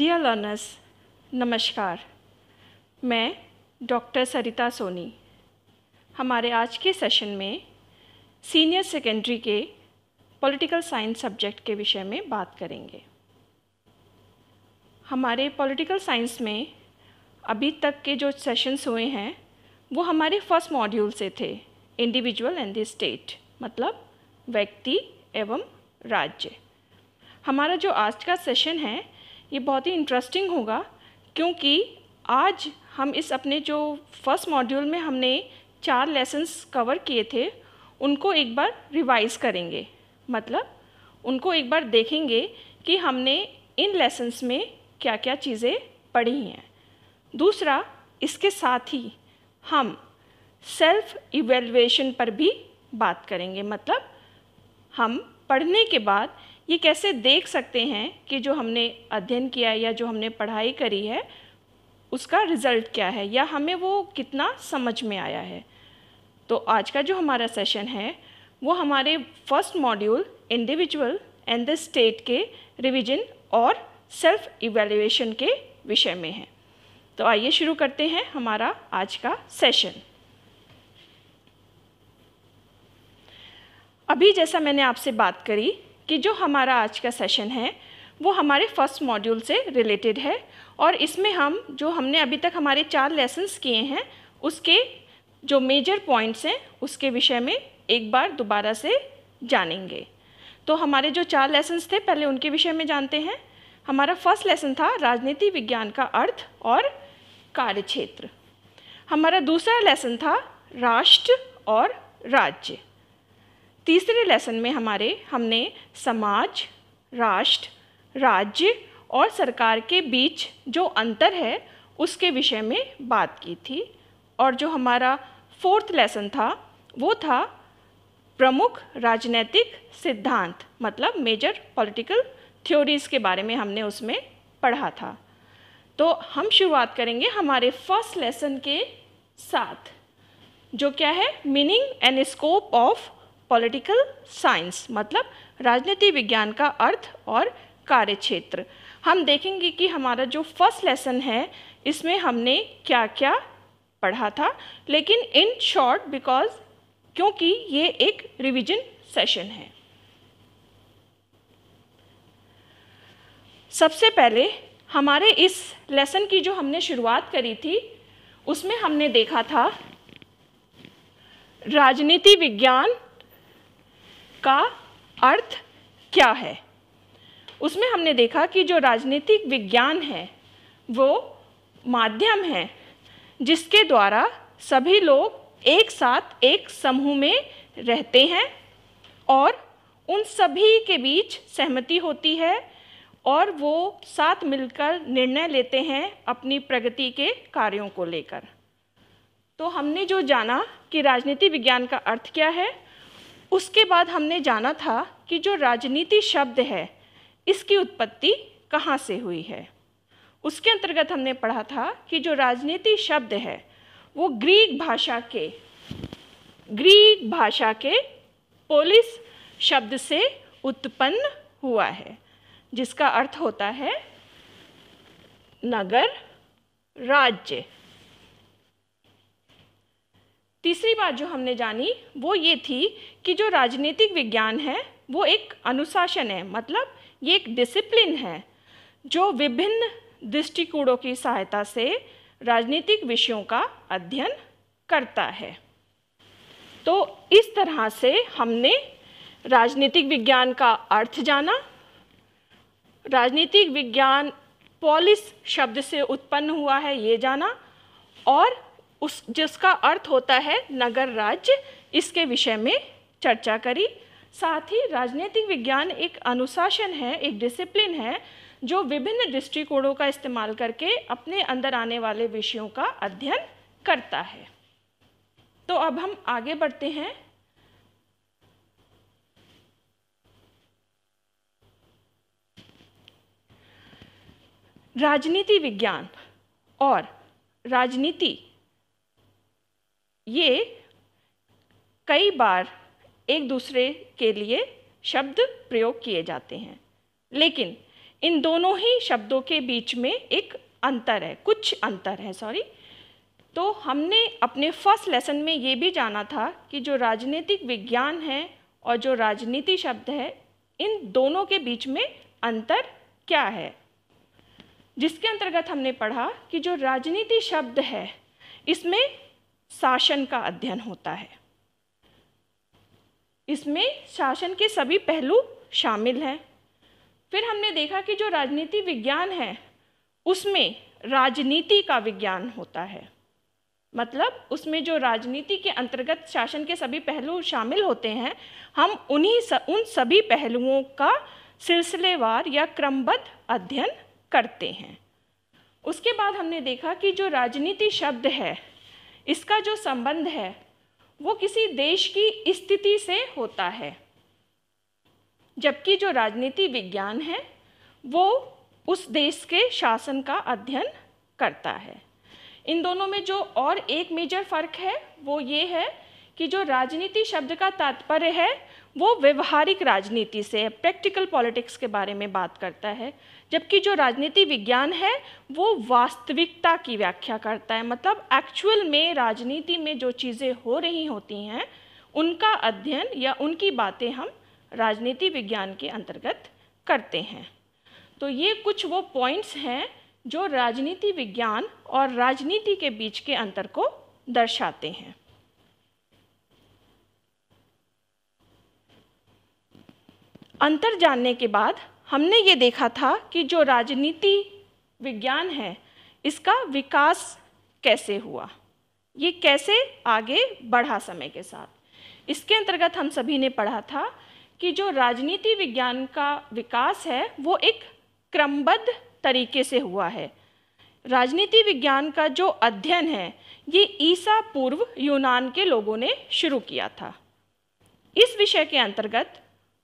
dear learners नमस्कार मैं doctor सरिता सोनी हमारे आज के सेशन में सीनियर सेकेंडरी के पॉलिटिकल साइंस सब्जेक्ट के विषय में बात करेंगे हमारे पॉलिटिकल साइंस में अभी तक के जो सेशंस हुए हैं वो हमारे फर्स्ट मॉड्यूल से थे इंडिविजुअल एंड द स्टेट मतलब व्यक्ति एवं राज्य हमारा जो आज का सेशन है ये बहुत ही इंटरेस्टिंग होगा क्योंकि आज हम इस अपने जो फर्स्ट मॉड्यूल में हमने चार लेसन्स कवर किए थे उनको एक बार रिवाइज़ करेंगे मतलब उनको एक बार देखेंगे कि हमने इन लेसन्स में क्या क्या चीज़ें पढ़ी हैं दूसरा इसके साथ ही हम सेल्फ इवेलुएशन पर भी बात करेंगे मतलब हम पढ़ने के बाद ये कैसे देख सकते हैं कि जो हमने अध्ययन किया या जो हमने पढ़ाई करी है उसका रिज़ल्ट क्या है या हमें वो कितना समझ में आया है तो आज का जो हमारा सेशन है वो हमारे first module individual and the state के रिवीजन और सेल्फ इवेल्युएशन के विषय में है तो आइए शुरू करते हैं हमारा आज का सेशन अभी जैसा मैंने आपसे बात करी कि जो हमारा आज का सेशन है वो हमारे फर्स्ट मॉड्यूल से रिलेटेड है और इसमें हम जो हमने अभी तक हमारे चार लेसन्स किए हैं उसके जो मेजर पॉइंट्स हैं उसके विषय में एक बार दोबारा से जानेंगे तो हमारे जो चार लेसन्स थे पहले उनके विषय में जानते हैं हमारा फर्स्ट लेसन था राजनीति विज्ञान का अर्थ और कार्य क्षेत्र हमारा दूसरा लेसन था राष्ट्र और राज्य तीसरे लेसन में हमारे हमने समाज राष्ट्र राज्य और सरकार के बीच जो अंतर है उसके विषय में बात की थी और जो हमारा फोर्थ लेसन था वो था प्रमुख राजनैतिक सिद्धांत मतलब मेजर पॉलिटिकल थ्योरीज के बारे में हमने उसमें पढ़ा था तो हम शुरुआत करेंगे हमारे फर्स्ट लेसन के साथ जो क्या है meaning and scope of political science मतलब राजनीति विज्ञान का अर्थ और कार्य क्षेत्र हम देखेंगे कि हमारा जो फर्स्ट लेसन है इसमें हमने क्या क्या पढ़ा था लेकिन इन शॉर्ट बिकॉज क्योंकि ये एक रिवीजन सेशन है सबसे पहले हमारे इस लेसन की जो हमने शुरुआत करी थी उसमें हमने देखा था राजनीति विज्ञान का अर्थ क्या है उसमें हमने देखा कि जो राजनीतिक विज्ञान है वो माध्यम है जिसके द्वारा सभी लोग एक साथ एक समूह में रहते हैं और उन सभी के बीच सहमति होती है और वो साथ मिलकर निर्णय लेते हैं अपनी प्रगति के कार्यों को लेकर तो हमने जो जाना कि राजनीति विज्ञान का अर्थ क्या है उसके बाद हमने जाना था कि जो राजनीति शब्द है इसकी उत्पत्ति कहाँ से हुई है उसके अंतर्गत हमने पढ़ा था कि जो राजनीति शब्द है वो ग्रीक भाषा के ग्रीक भाषा के पोलिस शब्द से उत्पन्न हुआ है जिसका अर्थ होता है नगर राज्य तीसरी बात जो हमने जानी वो ये थी कि जो राजनीतिक विज्ञान है वो एक अनुशासन है मतलब ये एक डिसिप्लिन है जो विभिन्न दृष्टिकोणों की सहायता से राजनीतिक विषयों का अध्ययन करता है तो इस तरह से हमने राजनीतिक विज्ञान का अर्थ जाना राजनीतिक विज्ञान पॉलिस शब्द से उत्पन्न हुआ है ये जाना और उस जिसका अर्थ होता है नगर राज्य इसके विषय में चर्चा करी साथ ही राजनीतिक विज्ञान एक अनुशासन है एक डिसिप्लिन है जो विभिन्न दृष्टिकोणों का इस्तेमाल करके अपने अंदर आने वाले विषयों का अध्ययन करता है तो अब हम आगे बढ़ते हैं राजनीति विज्ञान और राजनीति ये कई बार एक दूसरे के लिए शब्द प्रयोग किए जाते हैं लेकिन इन दोनों ही शब्दों के बीच में एक अंतर है कुछ अंतर है सॉरी तो हमने अपने फर्स्ट लेसन में ये भी जाना था कि जो राजनीतिक विज्ञान है और जो राजनीति शब्द है इन दोनों के बीच में अंतर क्या है जिसके अंतर्गत हमने पढ़ा कि जो राजनीति शब्द है इसमें शासन का अध्ययन होता है इसमें शासन के सभी पहलू शामिल हैं फिर हमने देखा कि जो राजनीति विज्ञान है उसमें राजनीति का विज्ञान होता है मतलब उसमें जो राजनीति के अंतर्गत शासन के सभी पहलू शामिल होते हैं हम उन्हीं स, उन सभी पहलुओं का सिलसिलेवार या क्रमबद्ध अध्ययन करते हैं उसके बाद हमने देखा कि जो राजनीति शब्द है इसका जो संबंध है वो किसी देश की स्थिति से होता है जबकि जो राजनीति विज्ञान है वो उस देश के शासन का अध्ययन करता है इन दोनों में जो और एक मेजर फर्क है वो ये है कि जो राजनीति शब्द का तात्पर्य है वो व्यवहारिक राजनीति से प्रैक्टिकल पॉलिटिक्स के बारे में बात करता है जबकि जो राजनीति विज्ञान है वो वास्तविकता की व्याख्या करता है मतलब एक्चुअल में राजनीति में जो चीज़ें हो रही होती हैं उनका अध्ययन या उनकी बातें हम राजनीति विज्ञान के अंतर्गत करते हैं तो ये कुछ वो पॉइंट्स हैं जो राजनीति विज्ञान और राजनीति के बीच के अंतर को दर्शाते हैं अंतर जानने के बाद हमने ये देखा था कि जो राजनीति विज्ञान है इसका विकास कैसे हुआ ये कैसे आगे बढ़ा समय के साथ इसके अंतर्गत हम सभी ने पढ़ा था कि जो राजनीति विज्ञान का विकास है वो एक क्रमबद्ध तरीके से हुआ है राजनीति विज्ञान का जो अध्ययन है ये ईसा पूर्व यूनान के लोगों ने शुरू किया था इस विषय के अंतर्गत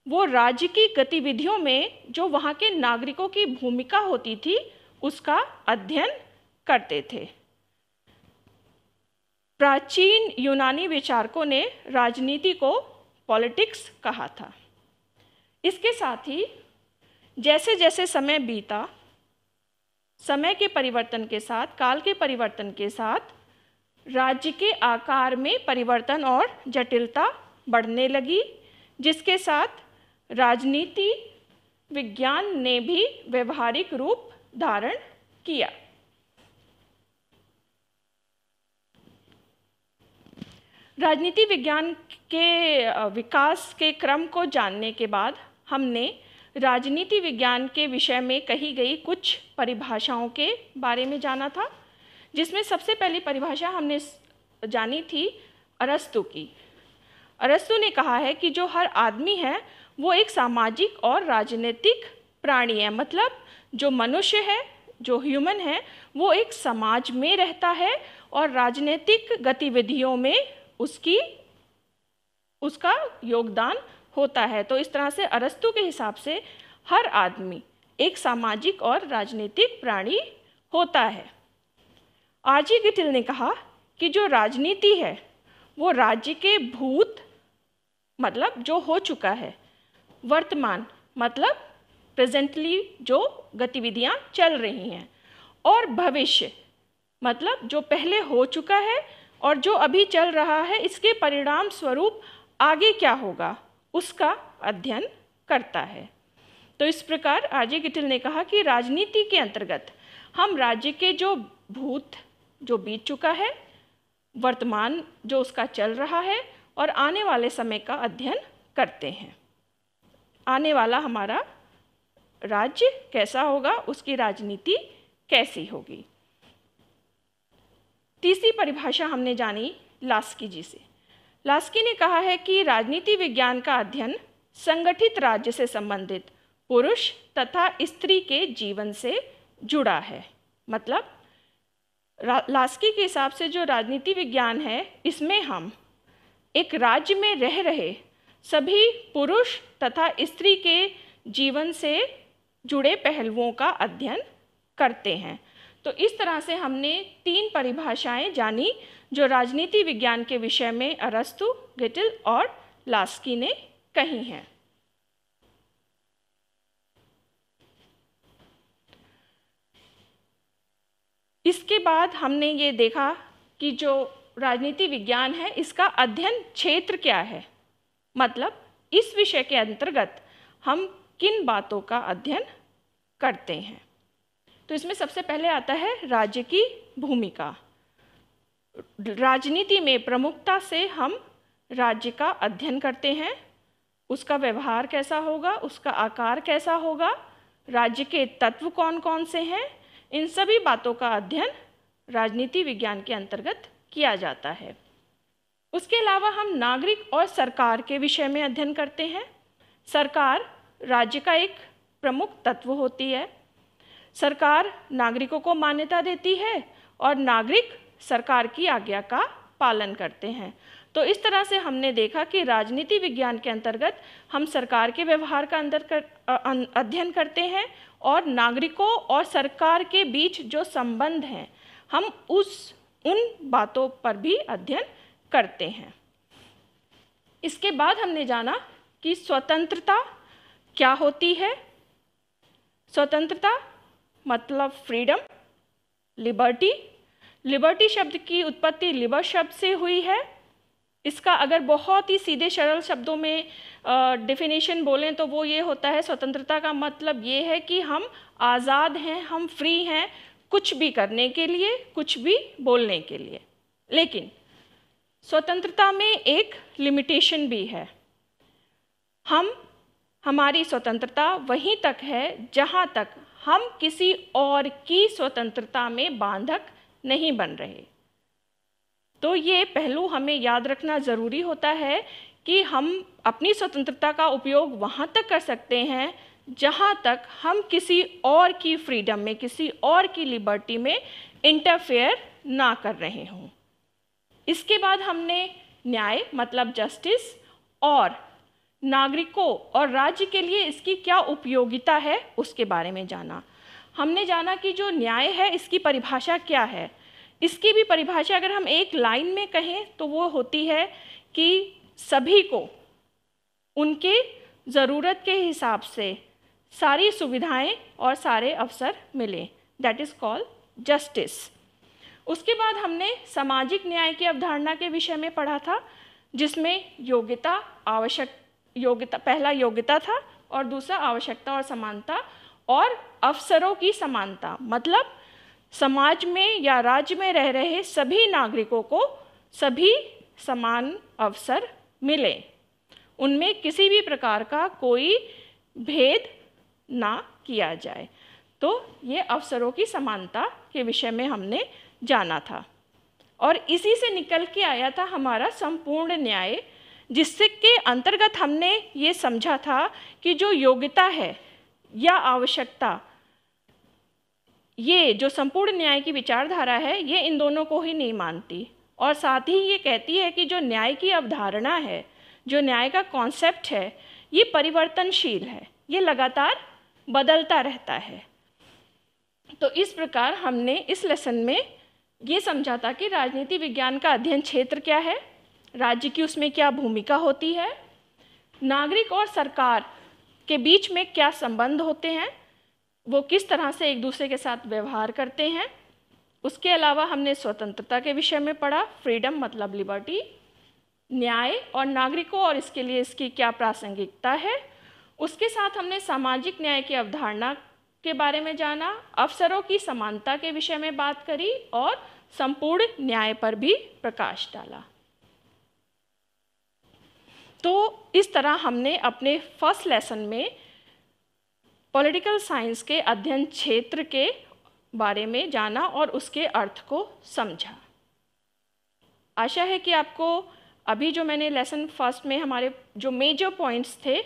वो राज्य की गतिविधियों में जो वहाँ के नागरिकों की भूमिका होती थी उसका अध्ययन करते थे प्राचीन यूनानी विचारकों ने राजनीति को पॉलिटिक्स कहा था इसके साथ ही जैसे जैसे समय बीता समय के परिवर्तन के साथ काल के परिवर्तन के साथ राज्य के आकार में परिवर्तन और जटिलता बढ़ने लगी जिसके साथ राजनीति विज्ञान ने भी व्यवहारिक रूप धारण किया राजनीति विज्ञान के विकास के क्रम को जानने के बाद हमने राजनीति विज्ञान के विषय में कही गई कुछ परिभाषाओं के बारे में जाना था जिसमें सबसे पहली परिभाषा हमने जानी थी अरस्तु की अरस्तु ने कहा है कि जो हर आदमी है वो एक सामाजिक और राजनीतिक प्राणी है मतलब जो मनुष्य है जो ह्यूमन है वो एक समाज में रहता है और राजनीतिक गतिविधियों में उसकी उसका योगदान होता है तो इस तरह से अरस्तु के हिसाब से हर आदमी एक सामाजिक और राजनीतिक प्राणी होता है आरजी गिटिल ने कहा कि जो राजनीति है वो राज्य के भूत मतलब जो हो चुका है वर्तमान मतलब प्रेजेंटली जो गतिविधियाँ चल रही हैं और भविष्य मतलब जो पहले हो चुका है और जो अभी चल रहा है इसके परिणाम स्वरूप आगे क्या होगा उसका अध्ययन करता है तो इस प्रकार आरजे गिटिल ने कहा कि राजनीति के अंतर्गत हम राज्य के जो भूत जो बीत चुका है वर्तमान जो उसका चल रहा है और आने वाले समय का अध्ययन करते हैं आने वाला हमारा राज्य कैसा होगा उसकी राजनीति कैसी होगी तीसरी परिभाषा हमने जानी लास्की जी से लास्की ने कहा है कि राजनीति विज्ञान का अध्ययन संगठित राज्य से संबंधित पुरुष तथा स्त्री के जीवन से जुड़ा है मतलब लास्की के हिसाब से जो राजनीति विज्ञान है इसमें हम एक राज्य में रह रहे सभी पुरुष तथा स्त्री के जीवन से जुड़े पहलुओं का अध्ययन करते हैं तो इस तरह से हमने तीन परिभाषाएं जानी जो राजनीति विज्ञान के विषय में अरस्तु गिटिल और लास्की ने कही हैं इसके बाद हमने ये देखा कि जो राजनीति विज्ञान है इसका अध्ययन क्षेत्र क्या है मतलब इस विषय के अंतर्गत हम किन बातों का अध्ययन करते हैं तो इसमें सबसे पहले आता है राज्य की भूमिका राजनीति में प्रमुखता से हम राज्य का अध्ययन करते हैं उसका व्यवहार कैसा होगा उसका आकार कैसा होगा राज्य के तत्व कौन कौन से हैं इन सभी बातों का अध्ययन राजनीति विज्ञान के अंतर्गत किया जाता है उसके अलावा हम नागरिक और सरकार के विषय में अध्ययन करते हैं सरकार राज्य का एक प्रमुख तत्व होती है सरकार नागरिकों को मान्यता देती है और नागरिक सरकार की आज्ञा का पालन करते हैं तो इस तरह से हमने देखा कि राजनीति विज्ञान के अंतर्गत हम सरकार के व्यवहार का अंदर कर अध्ययन करते हैं और नागरिकों और सरकार के बीच जो संबंध हैं हम उस उन बातों पर भी अध्ययन करते हैं इसके बाद हमने जाना कि स्वतंत्रता क्या होती है स्वतंत्रता मतलब फ्रीडम लिबर्टी लिबर्टी शब्द की उत्पत्ति लिबर शब्द से हुई है इसका अगर बहुत ही सीधे सरल शब्दों में डिफिनेशन बोलें तो वो ये होता है स्वतंत्रता का मतलब ये है कि हम आज़ाद हैं हम फ्री हैं कुछ भी करने के लिए कुछ भी बोलने के लिए लेकिन स्वतंत्रता में एक लिमिटेशन भी है हम हमारी स्वतंत्रता वहीं तक है जहाँ तक हम किसी और की स्वतंत्रता में बांधक नहीं बन रहे तो ये पहलू हमें याद रखना ज़रूरी होता है कि हम अपनी स्वतंत्रता का उपयोग वहाँ तक कर सकते हैं जहाँ तक हम किसी और की फ्रीडम में किसी और की लिबर्टी में इंटरफेयर ना कर रहे हों इसके बाद हमने न्याय मतलब जस्टिस और नागरिकों और राज्य के लिए इसकी क्या उपयोगिता है उसके बारे में जाना हमने जाना कि जो न्याय है इसकी परिभाषा क्या है इसकी भी परिभाषा अगर हम एक लाइन में कहें तो वो होती है कि सभी को उनके ज़रूरत के हिसाब से सारी सुविधाएं और सारे अवसर मिलें दैट इज़ कॉल्ड जस्टिस उसके बाद हमने सामाजिक न्याय की अवधारणा के विषय में पढ़ा था जिसमें योग्यता आवश्यक योग्यता पहला योग्यता था और दूसरा आवश्यकता और समानता और अवसरों की समानता मतलब समाज में या राज्य में रह रहे सभी नागरिकों को सभी समान अवसर मिले उनमें किसी भी प्रकार का कोई भेद ना किया जाए तो ये अवसरों की समानता के विषय में हमने जाना था और इसी से निकल के आया था हमारा संपूर्ण न्याय जिससे के अंतर्गत हमने ये समझा था कि जो योग्यता है या आवश्यकता ये जो संपूर्ण न्याय की विचारधारा है ये इन दोनों को ही नहीं मानती और साथ ही ये कहती है कि जो न्याय की अवधारणा है जो न्याय का कॉन्सेप्ट है ये परिवर्तनशील है ये लगातार बदलता रहता है तो इस प्रकार हमने इस लेसन में ये समझा था कि राजनीति विज्ञान का अध्ययन क्षेत्र क्या है राज्य की उसमें क्या भूमिका होती है नागरिक और सरकार के बीच में क्या संबंध होते हैं वो किस तरह से एक दूसरे के साथ व्यवहार करते हैं उसके अलावा हमने स्वतंत्रता के विषय में पढ़ा फ्रीडम मतलब लिबर्टी न्याय और नागरिकों और इसके लिए इसकी क्या प्रासंगिकता है उसके साथ हमने सामाजिक न्याय की अवधारणा के बारे में जाना अवसरों की समानता के विषय में बात करी और संपूर्ण न्याय पर भी प्रकाश डाला तो इस तरह हमने अपने फर्स्ट लेसन में पॉलिटिकल साइंस के अध्ययन क्षेत्र के बारे में जाना और उसके अर्थ को समझा आशा है कि आपको अभी जो मैंने लेसन फर्स्ट में हमारे जो मेजर पॉइंट्स थे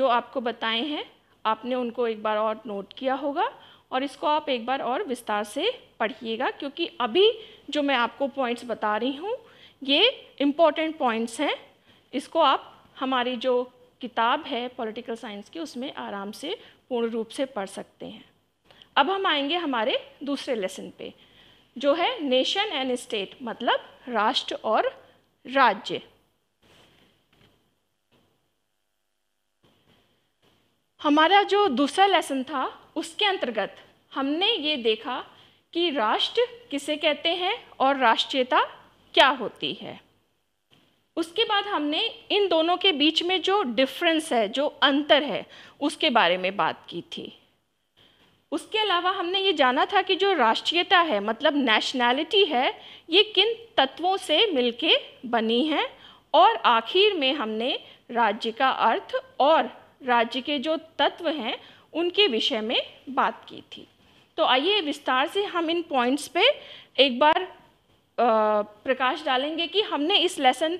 जो आपको बताए हैं आपने उनको एक बार और नोट किया होगा और इसको आप एक बार और विस्तार से पढ़िएगा क्योंकि अभी जो मैं आपको पॉइंट्स बता रही हूँ ये इम्पॉर्टेंट पॉइंट्स हैं इसको आप हमारी जो किताब है पॉलिटिकल साइंस की उसमें आराम से पूर्ण रूप से पढ़ सकते हैं अब हम आएंगे हमारे दूसरे लेसन पे जो है नेशन एंड स्टेट मतलब राष्ट्र और राज्य हमारा जो दूसरा लेसन था उसके अंतर्गत हमने ये देखा कि राष्ट्र किसे कहते हैं और राष्ट्रीयता क्या होती है उसके बाद हमने इन दोनों के बीच में जो डिफरेंस है जो अंतर है उसके बारे में बात की थी उसके अलावा हमने ये जाना था कि जो राष्ट्रीयता है मतलब नेशनैलिटी है ये किन तत्वों से मिलके बनी है और आखिर में हमने राज्य का अर्थ और राज्य के जो तत्व हैं उनके विषय में बात की थी तो आइए विस्तार से हम इन पॉइंट्स पे एक बार प्रकाश डालेंगे कि हमने इस लेसन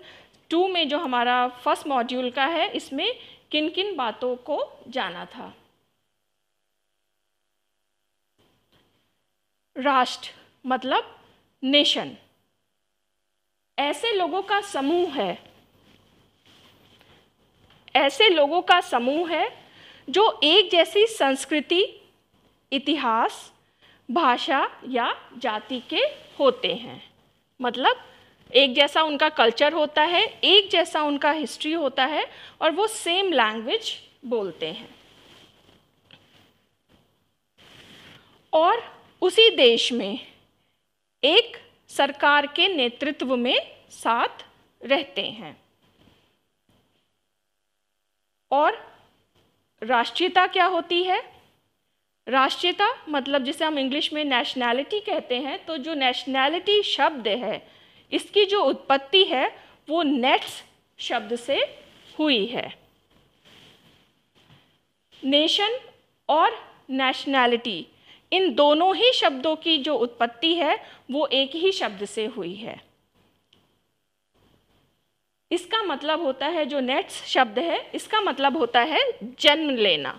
टू में जो हमारा फर्स्ट मॉड्यूल का है इसमें किन किन बातों को जाना था राष्ट्र मतलब नेशन ऐसे लोगों का समूह है ऐसे लोगों का समूह है जो एक जैसी संस्कृति इतिहास भाषा या जाति के होते हैं मतलब एक जैसा उनका कल्चर होता है एक जैसा उनका हिस्ट्री होता है और वो सेम लैंग्वेज बोलते हैं और उसी देश में एक सरकार के नेतृत्व में साथ रहते हैं और राष्ट्रीयता क्या होती है राष्ट्रीयता मतलब जिसे हम इंग्लिश में नेशनैलिटी कहते हैं तो जो नेशनैलिटी शब्द है इसकी जो उत्पत्ति है वो नेट्स शब्द से हुई है नेशन और नेशनैलिटी इन दोनों ही शब्दों की जो उत्पत्ति है वो एक ही शब्द से हुई है इसका मतलब होता है जो नेट्स शब्द है इसका मतलब होता है जन्म लेना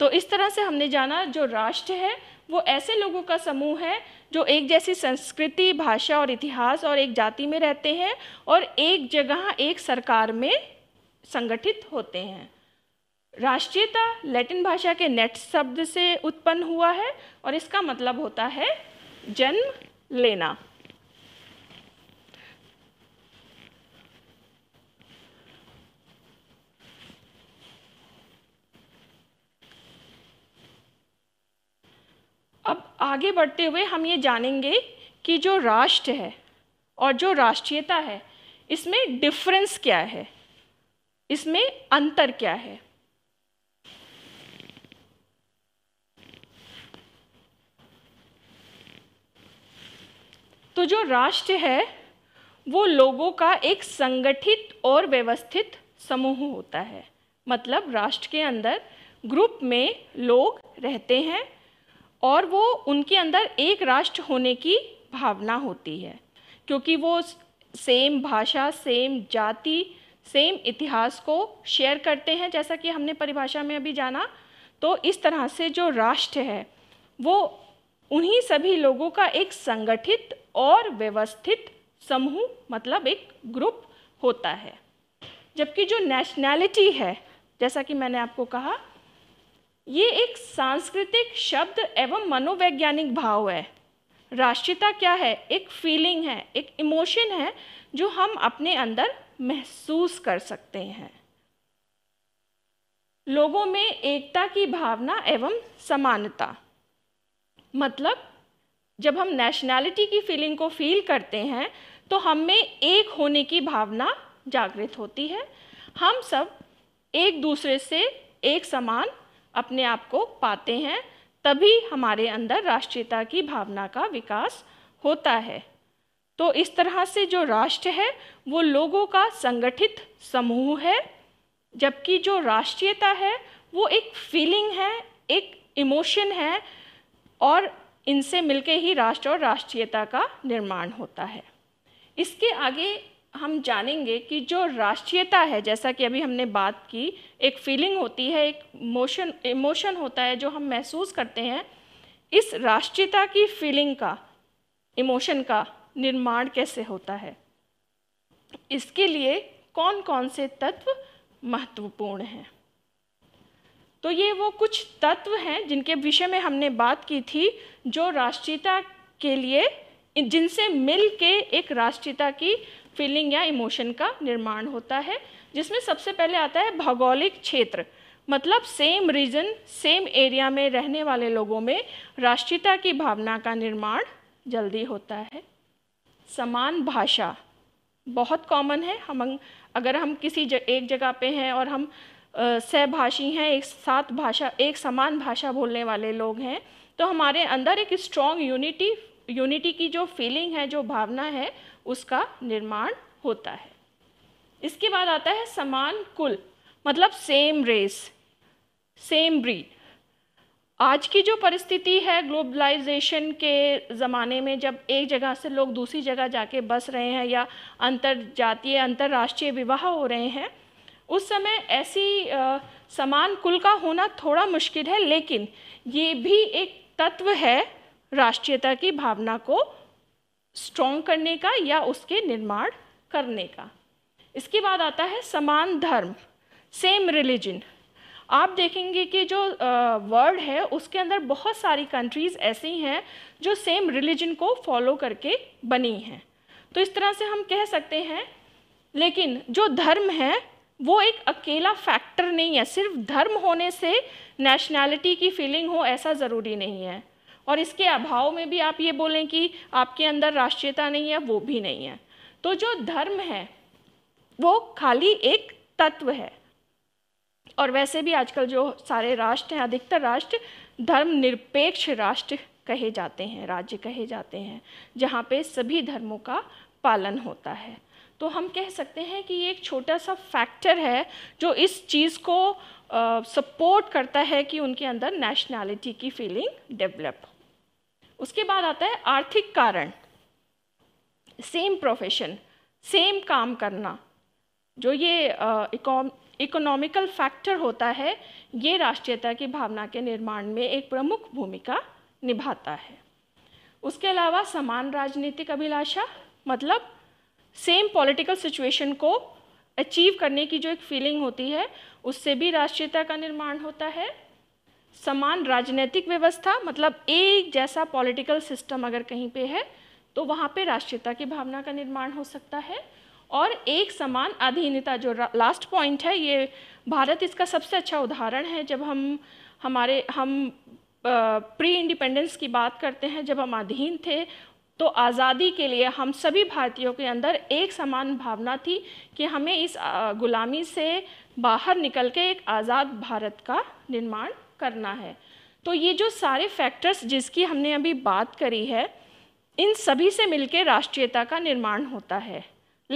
तो इस तरह से हमने जाना जो राष्ट्र है वो ऐसे लोगों का समूह है जो एक जैसी संस्कृति भाषा और इतिहास और एक जाति में रहते हैं और एक जगह एक सरकार में संगठित होते हैं राष्ट्रीयता लैटिन भाषा के नेट शब्द से उत्पन्न हुआ है और इसका मतलब होता है जन्म लेना अब आगे बढ़ते हुए हम ये जानेंगे कि जो राष्ट्र है और जो राष्ट्रीयता है इसमें डिफरेंस क्या है इसमें अंतर क्या है तो जो राष्ट्र है वो लोगों का एक संगठित और व्यवस्थित समूह होता है मतलब राष्ट्र के अंदर ग्रुप में लोग रहते हैं और वो उनके अंदर एक राष्ट्र होने की भावना होती है क्योंकि वो सेम भाषा सेम जाति सेम इतिहास को शेयर करते हैं जैसा कि हमने परिभाषा में अभी जाना तो इस तरह से जो राष्ट्र है वो उन्हीं सभी लोगों का एक संगठित और व्यवस्थित समूह मतलब एक ग्रुप होता है जबकि जो नेशनैलिटी है जैसा कि मैंने आपको कहा ये एक सांस्कृतिक शब्द एवं मनोवैज्ञानिक भाव है राष्ट्रीयता क्या है एक फीलिंग है एक इमोशन है जो हम अपने अंदर महसूस कर सकते हैं लोगों में एकता की भावना एवं समानता मतलब जब हम नेशनैलिटी की फीलिंग को फील करते हैं तो हम में एक होने की भावना जागृत होती है हम सब एक दूसरे से एक समान अपने आप को पाते हैं तभी हमारे अंदर राष्ट्रीयता की भावना का विकास होता है तो इस तरह से जो राष्ट्र है वो लोगों का संगठित समूह है जबकि जो राष्ट्रीयता है वो एक फीलिंग है एक इमोशन है और इनसे मिलके ही राष्ट्र और राष्ट्रीयता का निर्माण होता है इसके आगे हम जानेंगे कि जो राष्ट्रीयता है जैसा कि अभी हमने बात की एक फीलिंग होती है एक मोशन इमोशन होता है जो हम महसूस करते हैं इस राष्ट्रीयता की फीलिंग का इमोशन का निर्माण कैसे होता है इसके लिए कौन कौन से तत्व महत्वपूर्ण हैं तो ये वो कुछ तत्व हैं जिनके विषय में हमने बात की थी जो राष्ट्रीयता के लिए जिनसे मिल के एक राष्ट्रीयता की फीलिंग या इमोशन का निर्माण होता है जिसमें सबसे पहले आता है भौगोलिक क्षेत्र मतलब सेम रीजन सेम एरिया में रहने वाले लोगों में राष्ट्रीयता की भावना का निर्माण जल्दी होता है समान भाषा बहुत कॉमन है हम अगर हम किसी ज, एक जगह पे हैं और हम सहभाषी हैं एक साथ भाषा एक समान भाषा बोलने वाले लोग हैं तो हमारे अंदर एक स्ट्रॉन्ग यूनिटी यूनिटी की जो फीलिंग है जो भावना है उसका निर्माण होता है इसके बाद आता है समान कुल मतलब सेम रेस सेम ब्रीड आज की जो परिस्थिति है ग्लोबलाइजेशन के ज़माने में जब एक जगह से लोग दूसरी जगह जाके बस रहे हैं या अंतर जातीय अंतर्राष्ट्रीय विवाह हो रहे हैं उस समय ऐसी आ, समान कुल का होना थोड़ा मुश्किल है लेकिन ये भी एक तत्व है राष्ट्रीयता की भावना को स्ट्रॉन्ग करने का या उसके निर्माण करने का इसके बाद आता है समान धर्म सेम रिलीजन आप देखेंगे कि जो वर्ड है उसके अंदर बहुत सारी कंट्रीज़ ऐसी हैं जो सेम रिलीजन को फॉलो करके बनी हैं तो इस तरह से हम कह सकते हैं लेकिन जो धर्म है वो एक अकेला फैक्टर नहीं है सिर्फ धर्म होने से नेशनैलिटी की फीलिंग हो ऐसा ज़रूरी नहीं है और इसके अभाव में भी आप ये बोलें कि आपके अंदर राष्ट्रीयता नहीं है वो भी नहीं है तो जो धर्म है वो खाली एक तत्व है और वैसे भी आजकल जो सारे राष्ट्र हैं अधिकतर राष्ट्र धर्म निरपेक्ष राष्ट्र कहे जाते हैं राज्य कहे जाते हैं जहाँ पे सभी धर्मों का पालन होता है तो हम कह सकते हैं कि ये एक छोटा सा फैक्टर है जो इस चीज़ को सपोर्ट करता है कि उनके अंदर नेशनैलिटी की फीलिंग डेवलप हो उसके बाद आता है आर्थिक कारण सेम प्रोफेशन सेम काम करना जो ये इकोनॉमिकल फैक्टर होता है ये राष्ट्रीयता की भावना के निर्माण में एक प्रमुख भूमिका निभाता है उसके अलावा समान राजनीतिक अभिलाषा मतलब सेम पॉलिटिकल सिचुएशन को अचीव करने की जो एक फीलिंग होती है उससे भी राष्ट्रीयता का निर्माण होता है समान राजनीतिक व्यवस्था मतलब एक जैसा पॉलिटिकल सिस्टम अगर कहीं पे है तो वहाँ पे राष्ट्रीयता की भावना का निर्माण हो सकता है और एक समान अधीनता जो लास्ट पॉइंट है ये भारत इसका सबसे अच्छा उदाहरण है जब हम हमारे हम प्री इंडिपेंडेंस की बात करते हैं जब हम अधीन थे तो आज़ादी के लिए हम सभी भारतीयों के अंदर एक समान भावना थी कि हमें इस गुलामी से बाहर निकल के एक आज़ाद भारत का निर्माण करना है तो ये जो सारे फैक्टर्स जिसकी हमने अभी बात करी है इन सभी से मिलकर राष्ट्रीयता का निर्माण होता है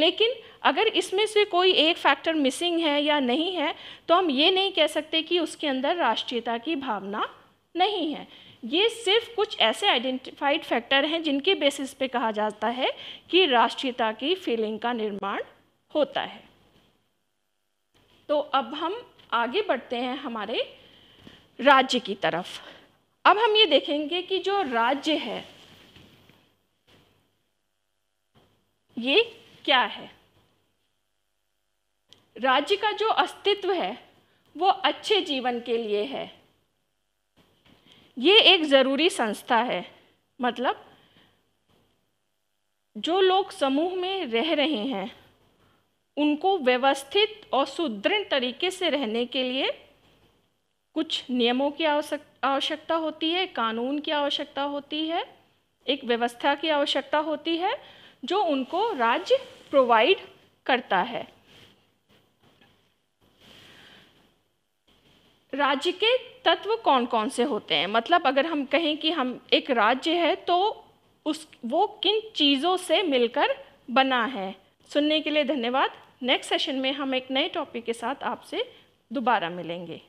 लेकिन अगर इसमें से कोई एक फैक्टर मिसिंग है या नहीं है तो हम ये नहीं कह सकते कि उसके अंदर राष्ट्रीयता की भावना नहीं है ये सिर्फ कुछ ऐसे आइडेंटिफाइड फैक्टर हैं जिनके बेसिस पे कहा जाता है कि राष्ट्रीयता की फीलिंग का निर्माण होता है तो अब हम आगे बढ़ते हैं हमारे राज्य की तरफ अब हम ये देखेंगे कि जो राज्य है ये क्या है राज्य का जो अस्तित्व है वो अच्छे जीवन के लिए है ये एक ज़रूरी संस्था है मतलब जो लोग समूह में रह रहे हैं उनको व्यवस्थित और सुदृढ़ तरीके से रहने के लिए कुछ नियमों की आवश्यकता होती है कानून की आवश्यकता होती है एक व्यवस्था की आवश्यकता होती है जो उनको राज्य प्रोवाइड करता है राज्य के तत्व कौन कौन से होते हैं मतलब अगर हम कहें कि हम एक राज्य है तो उस वो किन चीज़ों से मिलकर बना है सुनने के लिए धन्यवाद नेक्स्ट सेशन में हम एक नए टॉपिक के साथ आपसे दोबारा मिलेंगे